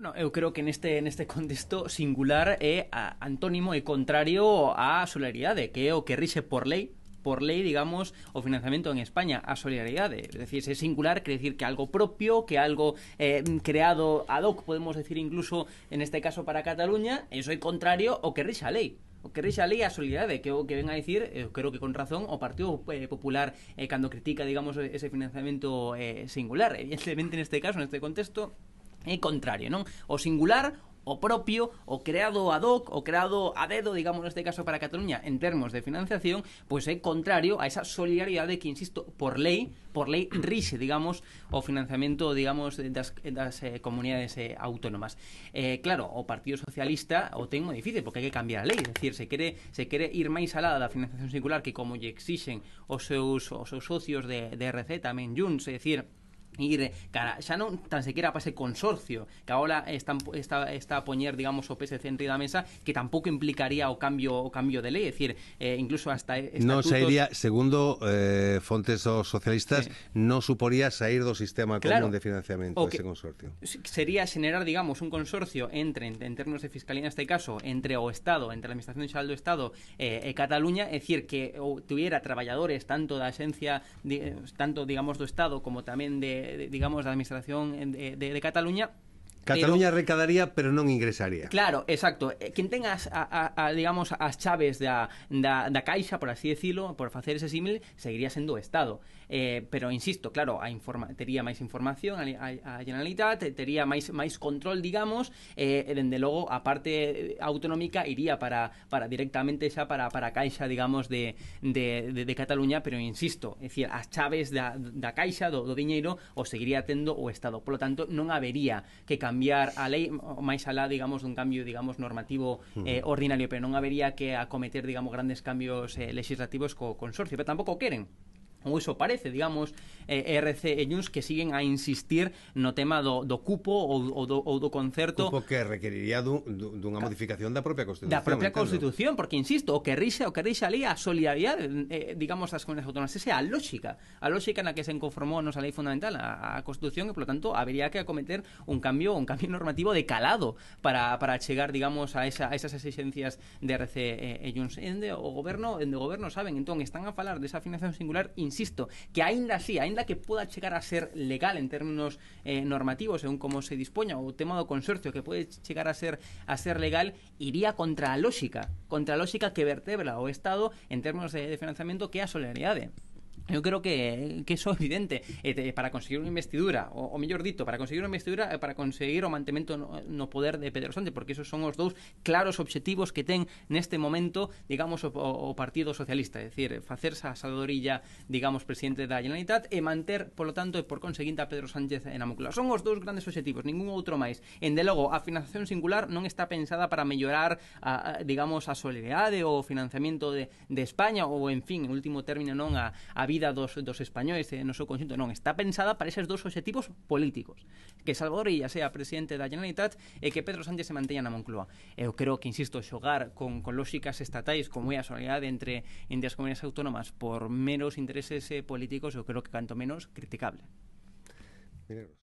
Bueno, eu creo que neste, neste contexto singular é a, antónimo e contrario á solidaridade, que é o que rixe por lei por lei, digamos, o financiamento en España a solidaridade. Es decir, é singular, quer decir que algo propio, que algo eh, creado ad hoc, podemos decir incluso en este caso para Cataluña, eso é contrario o que rixa a lei. O que rixa a lei a solidaridade, que o que ven a decir eu creo que con razón, o Partido eh, Popular eh, cando critica, digamos, ese financiamento eh, singular. Evidentemente, neste caso, neste contexto, é contrario, non? O singular o propio, o creado ad hoc, o creado a dedo, digamos neste caso para Cataluña, en termos de financiación, pois é contrario a esa solidaridade que, insisto, por lei, por lei rixe, digamos, o financiamento, digamos, das, das eh, comunidades eh, autónomas. Eh, claro, o Partido Socialista o ten moi difícil, porque hai que cambiar a lei, é dicir, se quere, se quere ir máis alada da financiación singular que como lle exixen os seus, os seus socios de, de RC, tamén Junts, é dicir, ir cara, xa non tan sequera para ese consorcio que agora está, está, está a poñer digamos o PSC en da mesa que tampouco implicaría o cambio o cambio de lei, é dicir, eh, incluso hasta estatutos... Non sairía, segundo eh, fontes os socialistas, sí. non suporía sair do sistema claro, común de financiamento o que, ese consorcio. Sería xenerar, digamos, un consorcio entre en, en términos de fiscalía neste caso, entre o Estado, entre a Administración Xeral do Estado eh, e Cataluña, é dicir que o, tuviera traballadores tanto da esencia, di, eh, tanto digamos do Estado como tamén de digamos, la administración de Cataluña Cataluña pero, recadaría, pero non ingresaría. Claro, exacto. Eh, quen ten as, a, a, digamos, as chaves da, da, da caixa, por así decirlo, por facer ese símil, seguiría sendo o Estado. Eh, pero, insisto, claro, a informa, tería máis información a, a, a Generalitat, eh, tería máis máis control, digamos, eh, dende logo, a parte eh, autonómica iría para, para directamente xa para, para a caixa, digamos, de, de, de, de Cataluña, pero, insisto, é dicir, as chaves da, da caixa, do, do diñeiro, o seguiría tendo o Estado. Por lo tanto, non habería que cambiar cambiar a lei máis alá, digamos, dun cambio, digamos, normativo eh, ordinario, pero non habería que acometer, digamos, grandes cambios eh, legislativos co consorcio, pero tampouco queren ou iso parece, digamos, eh, RC e Junts que siguen a insistir no tema do, do cupo ou, ou, do, ou do concerto... Cupo que requeriría dun, dunha modificación da propia Constitución. Da propia entendo. Constitución, porque, insisto, o que rixe o que rixe ali a solidaridade, eh, digamos, das comunidades autónomas, esa é a lógica, a lógica na que se conformou a nosa lei fundamental, a, a Constitución, e, polo tanto, habería que acometer un cambio un cambio normativo de calado para, para chegar, digamos, a, esa, a esas exigencias de RC e, e Nuns. E, o goberno, e, o goberno saben, entón, están a falar desa financiación singular, e insisto, que ainda así, ainda que pueda llegar a ser legal en términos eh, normativos, según como se disponga, o tema de consorcio, que puede llegar a ser a ser legal, iría contra la lógica, contra la lógica que vertebra o Estado en términos de, financiamiento, que ha a solidaridad. Eu creo que, que iso é evidente eh, para conseguir unha investidura, o, o mellor dito, para conseguir unha investidura eh, para conseguir o mantemento no, eh, no poder de Pedro Sánchez, porque esos son os dous claros obxectivos que ten neste momento, digamos, o, o Partido Socialista, é dicir, facerse a Salvadorilla, digamos, presidente da Generalitat e manter, polo tanto, e por conseguinte a Pedro Sánchez en a Moncloa. Son os dous grandes obxectivos, ningún outro máis. En de logo, a financiación singular non está pensada para mellorar, a, a, digamos, a solidaridade ou o financiamento de, de España ou, en fin, en último término, non a, a vida vida dos, dos españoles eh, noso conjunto. conxunto, non, está pensada para eses dous objetivos políticos que Salvador Illa sea presidente da Generalitat e que Pedro Sánchez se manteña na Moncloa eu creo que, insisto, xogar con, con lóxicas estatais como é a solidaridade entre, entre as comunidades autónomas por meros intereses eh, políticos eu creo que canto menos criticable Mineros.